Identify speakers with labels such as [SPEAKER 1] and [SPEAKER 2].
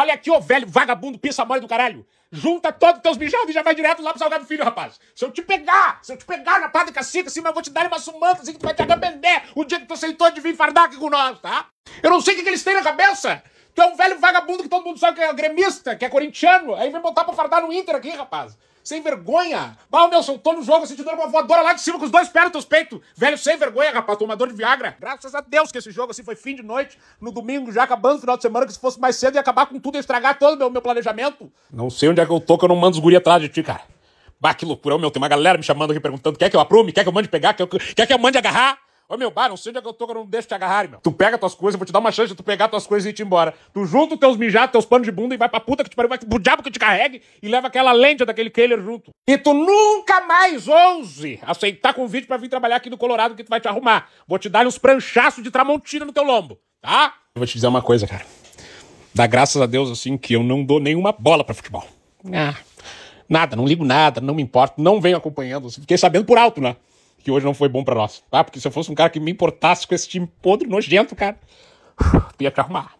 [SPEAKER 1] Olha aqui, ô velho, vagabundo, pisa mole do caralho. Junta todos os teus mijados e já vai direto lá pro Salgado Filho, rapaz. Se eu te pegar, se eu te pegar na pata caceta, assim, eu vou te dar uma sumanta assim que tu vai te arrepender o dia que tu aceitou de vir fardar aqui com nós, tá? Eu não sei o que, que eles têm na cabeça. Tu é um velho vagabundo que todo mundo sabe que é gremista, que é corintiano. Aí vem botar pra fardar no Inter aqui, rapaz. Sem vergonha. Bah, meu, eu tô no jogo, sentindo uma voadora lá de cima com os dois pés no teu peito. Velho, sem vergonha, rapaz, tomador de Viagra. Graças a Deus que esse jogo, assim, foi fim de noite, no domingo, já acabando o final de semana, que se fosse mais cedo ia acabar com tudo, ia estragar todo o meu, meu planejamento. Não sei onde é que eu tô, que eu não mando os guri atrás de ti, cara. Bah, que loucura, meu. Tem uma galera me chamando aqui perguntando: quer que eu aprume? Quer que eu mande pegar? quer que eu mande agarrar? Ô meu, bar, não sei onde é que eu tô, que eu não deixo te agarrar, meu. Tu pega tuas coisas, eu vou te dar uma chance de tu pegar tuas coisas e ir te embora. Tu junta teus mijados, teus panos de bunda e vai pra puta que te pariu, vai pro diabo que te carregue e leva aquela lente daquele Kehler junto. E tu nunca mais ouse aceitar convite para vir trabalhar aqui no Colorado que tu vai te arrumar. Vou te dar uns pranchaços de tramontina no teu lombo, tá? Eu vou te dizer uma coisa, cara. Dá graças a Deus, assim, que eu não dou nenhuma bola para futebol. Ah, nada, não ligo nada, não me importo, não venho acompanhando. Assim, fiquei sabendo por alto, né? que hoje não foi bom para nós, tá? Porque se eu fosse um cara que me importasse com esse time podre, nojento, cara, ia te arrumar.